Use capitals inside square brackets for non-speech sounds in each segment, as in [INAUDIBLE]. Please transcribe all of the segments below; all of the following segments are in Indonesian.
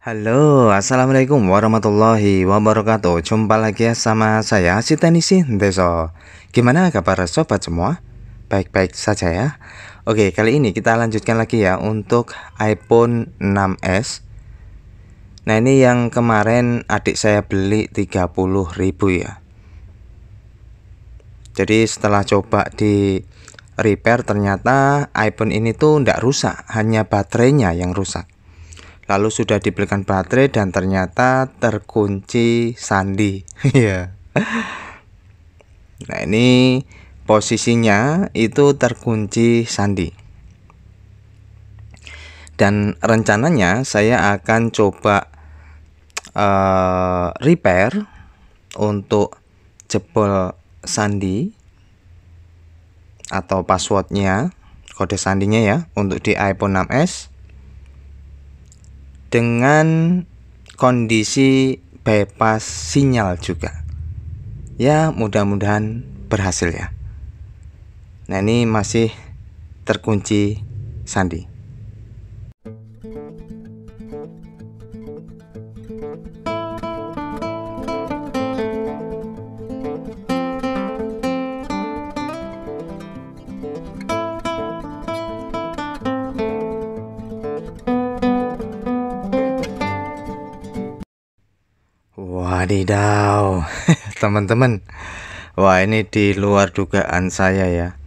Halo, Assalamualaikum warahmatullahi wabarakatuh Jumpa lagi ya sama saya, si Tenisi Deso Gimana kabar sobat semua? Baik-baik saja ya Oke, kali ini kita lanjutkan lagi ya untuk iPhone 6s Nah ini yang kemarin adik saya beli 30 ribu ya Jadi setelah coba di repair ternyata iPhone ini tuh ndak rusak Hanya baterainya yang rusak lalu sudah dibelikan baterai dan ternyata terkunci sandi [LAUGHS] ya nah ini posisinya itu terkunci sandi dan rencananya saya akan coba uh, repair untuk jebol sandi atau passwordnya kode sandinya ya untuk di iPhone 6s dengan kondisi bebas sinyal juga. Ya, mudah-mudahan berhasil ya. Nah, ini masih terkunci sandi. Wadidaw, [LAUGHS] teman-teman. Wah, ini di luar dugaan saya ya.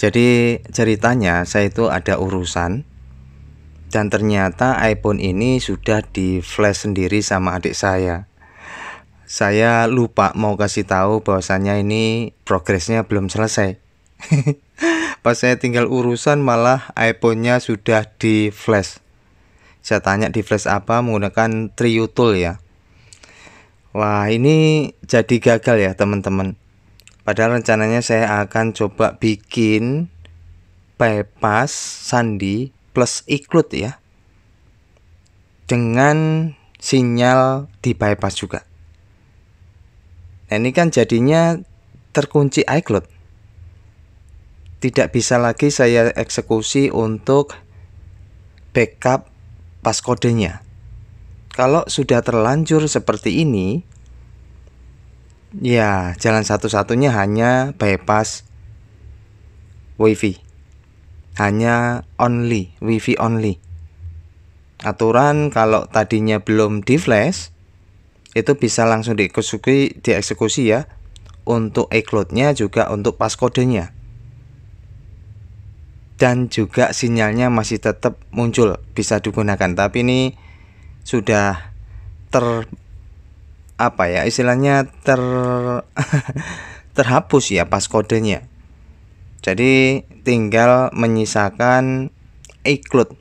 Jadi ceritanya saya itu ada urusan dan ternyata iPhone ini sudah di flash sendiri sama adik saya. Saya lupa mau kasih tahu bahwasannya ini progresnya belum selesai. [LAUGHS] Pas saya tinggal urusan malah iPhone-nya sudah di flash. Saya tanya di flash apa menggunakan Triutul ya Wah, ini jadi gagal ya, teman-teman. Padahal rencananya saya akan coba bikin bypass sandi plus iklut ya. Dengan sinyal di bypass juga. Nah, ini kan jadinya terkunci iCloud. Tidak bisa lagi saya eksekusi untuk backup pas kodenya kalau sudah terlanjur seperti ini, ya jalan satu-satunya hanya bypass WiFi. Hanya only, WiFi only. Aturan kalau tadinya belum di flash itu bisa langsung dieksekusi, dieksekusi ya untuk iCloud-nya juga untuk paskodenya dan juga sinyalnya masih tetap muncul bisa digunakan tapi ini sudah ter apa ya istilahnya ter [LAUGHS] terhapus ya pas kodenya jadi tinggal menyisakan iCloud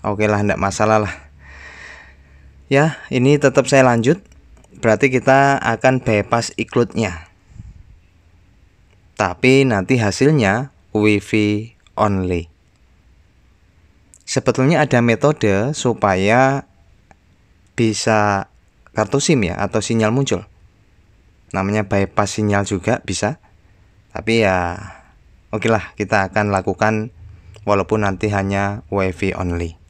oke lah tidak masalah lah ya ini tetap saya lanjut berarti kita akan bebas iCloudnya tapi nanti hasilnya wifi only sebetulnya ada metode supaya bisa kartu SIM ya atau sinyal muncul. Namanya bypass sinyal juga bisa. Tapi ya oke lah kita akan lakukan walaupun nanti hanya wifi only.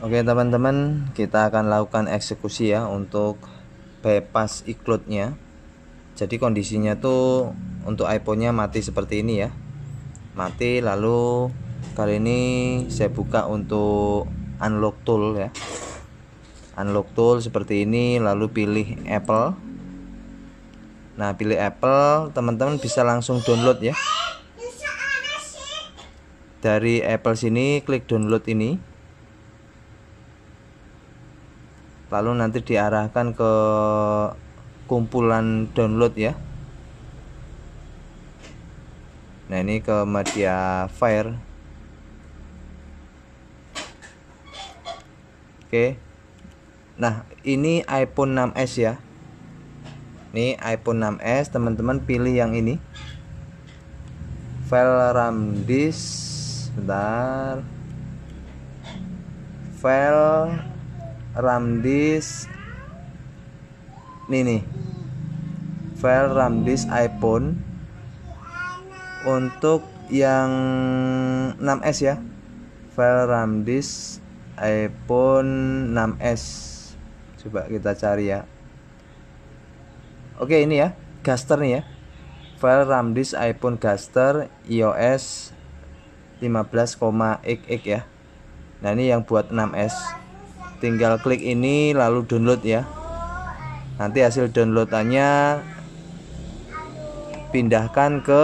Oke teman-teman kita akan lakukan eksekusi ya untuk bypass ikutnya jadi kondisinya tuh untuk iPhone-nya mati seperti ini ya mati lalu kali ini saya buka untuk unlock tool ya unlock tool seperti ini lalu pilih Apple nah pilih Apple teman-teman bisa langsung download ya dari Apple sini klik download ini lalu nanti diarahkan ke kumpulan download ya nah ini ke media fire oke nah ini iPhone 6s ya ini iPhone 6s teman-teman pilih yang ini file RAM disk bentar file RAM disk nih nih file RAM disk iPhone untuk yang 6s ya file RAM disk iPhone 6s coba kita cari ya oke ini ya Gaster nih ya file RAM disk iPhone Gaster iOS 15,xx ya nah ini yang buat 6s tinggal klik ini lalu download ya nanti hasil downloadannya pindahkan ke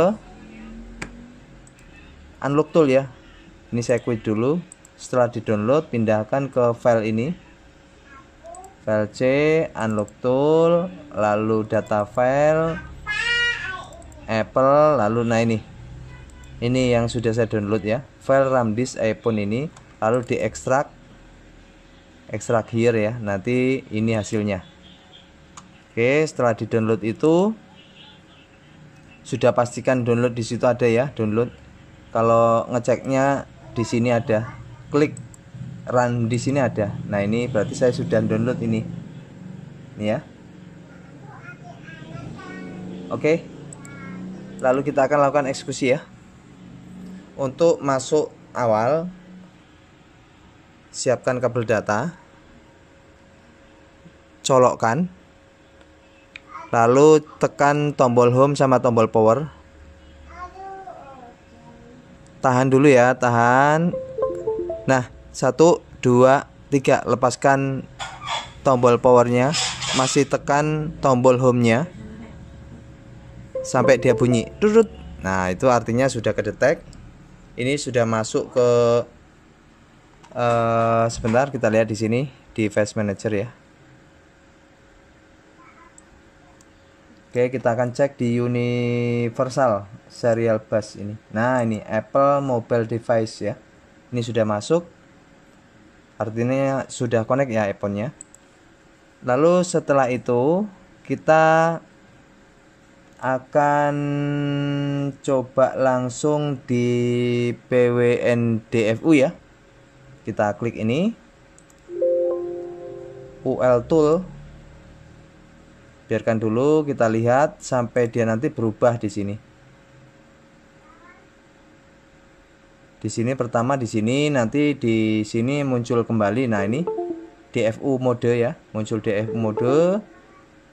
unlock tool ya ini saya quit dulu setelah di download pindahkan ke file ini file C unlock tool lalu data file Apple lalu nah ini ini yang sudah saya download ya file RAM disk iPhone ini lalu diekstrak ekstrak here ya nanti ini hasilnya Oke, setelah di-download itu sudah pastikan download di situ ada ya, download. Kalau ngeceknya di sini ada. Klik run di sini ada. Nah, ini berarti saya sudah download ini. Ini ya. Oke. Lalu kita akan lakukan eksekusi ya. Untuk masuk awal siapkan kabel data colokkan lalu tekan tombol home sama tombol power tahan dulu ya tahan nah satu dua tiga lepaskan tombol powernya masih tekan tombol home nya sampai dia bunyi turut nah itu artinya sudah kedetek ini sudah masuk ke uh, sebentar kita lihat di sini di face manager ya Oke, kita akan cek di universal serial bus ini. Nah, ini Apple mobile device ya. Ini sudah masuk. Artinya sudah connect ya iPhone-nya. Lalu setelah itu kita akan coba langsung di PWN ya. Kita klik ini. UL tool biarkan dulu kita lihat sampai dia nanti berubah di sini di sini pertama di sini nanti di sini muncul kembali nah ini DFU mode ya muncul DFU mode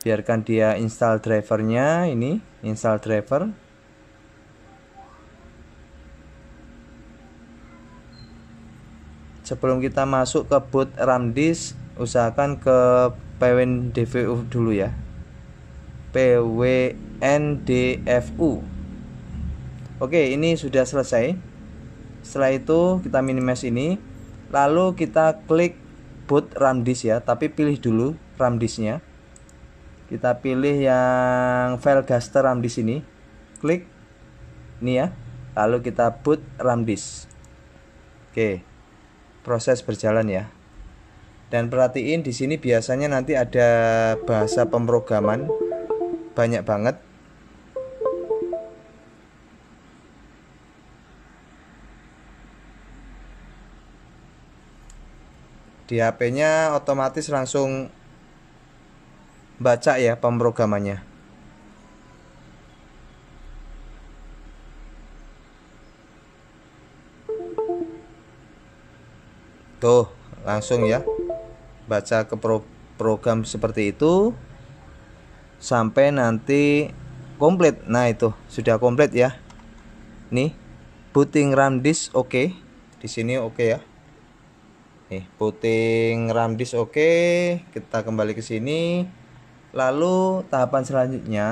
biarkan dia install drivernya ini install driver sebelum kita masuk ke boot RAM disk usahakan ke PWN DVU dulu ya PWNDFU Oke ini sudah selesai Setelah itu kita minimize ini Lalu kita klik boot RAM disk ya Tapi pilih dulu RAM disknya Kita pilih yang file gaster RAM disk ini Klik Ini ya Lalu kita boot RAM disk Oke Proses berjalan ya dan perhatiin di sini biasanya nanti ada bahasa pemrograman banyak banget di HP-nya otomatis langsung baca ya pemrogramannya. Tuh, langsung ya. Baca ke pro program seperti itu sampai nanti komplit nah itu sudah komplit ya nih booting RAM disk oke okay. di sini oke okay ya nih booting RAM disk oke okay. kita kembali ke sini lalu tahapan selanjutnya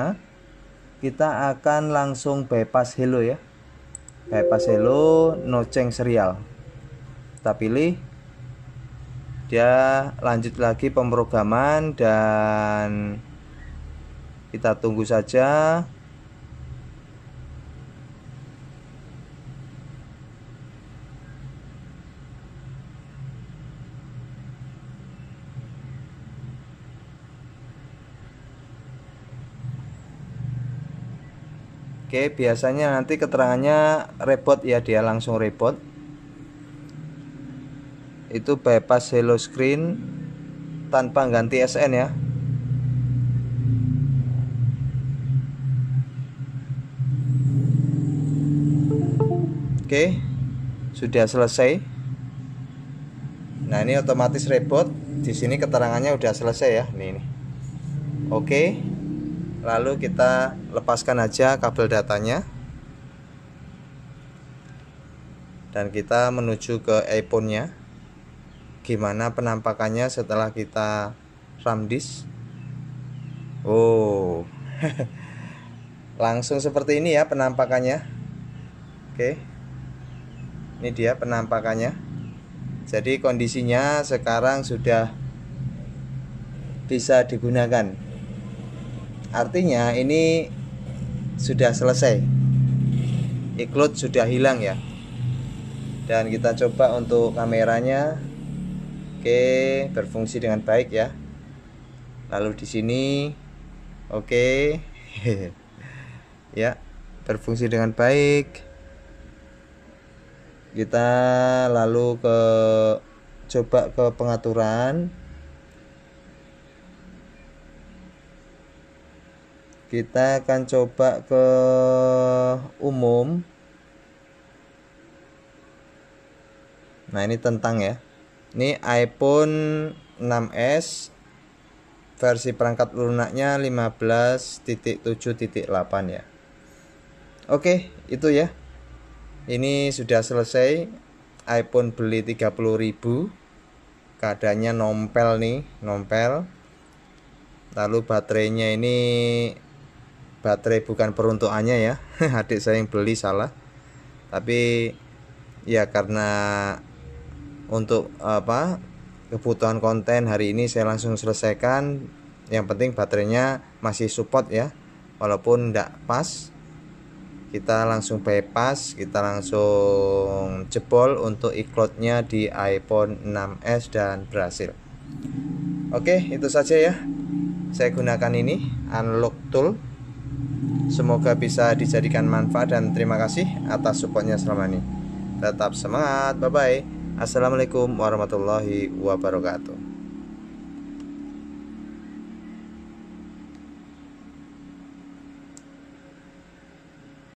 kita akan langsung bypass hello ya bypass hello no change serial kita pilih dia lanjut lagi pemrograman dan kita tunggu saja. Oke, biasanya nanti keterangannya repot ya dia langsung repot. Itu bypass hello screen tanpa ganti SN ya. Oke, sudah selesai. Nah, ini otomatis reboot Di sini keterangannya udah selesai ya. Ini ini. Oke. Lalu kita lepaskan aja kabel datanya. Dan kita menuju ke iPhone-nya. Gimana penampakannya setelah kita RAM disk? Oh. [LAUGHS] Langsung seperti ini ya penampakannya. Oke. Okay ini dia penampakannya jadi kondisinya sekarang sudah bisa digunakan artinya ini sudah selesai Ikut sudah hilang ya dan kita coba untuk kameranya oke berfungsi dengan baik ya lalu di sini oke [LAUGHS] ya berfungsi dengan baik kita lalu ke coba ke pengaturan kita akan coba ke umum nah ini tentang ya ini iPhone 6s versi perangkat lunaknya 15.7.8 ya oke itu ya ini sudah selesai iPhone beli 30.000 keadaannya nompel nih nompel lalu baterainya ini baterai bukan peruntukannya ya [LAUGHS] adik saya yang beli salah tapi ya karena untuk apa kebutuhan konten hari ini saya langsung selesaikan yang penting baterainya masih support ya walaupun tidak pas kita langsung bypass kita langsung jebol untuk iCloudnya di iPhone 6s dan berhasil oke itu saja ya saya gunakan ini unlock tool semoga bisa dijadikan manfaat dan terima kasih atas supportnya selama ini tetap semangat bye bye assalamualaikum warahmatullahi wabarakatuh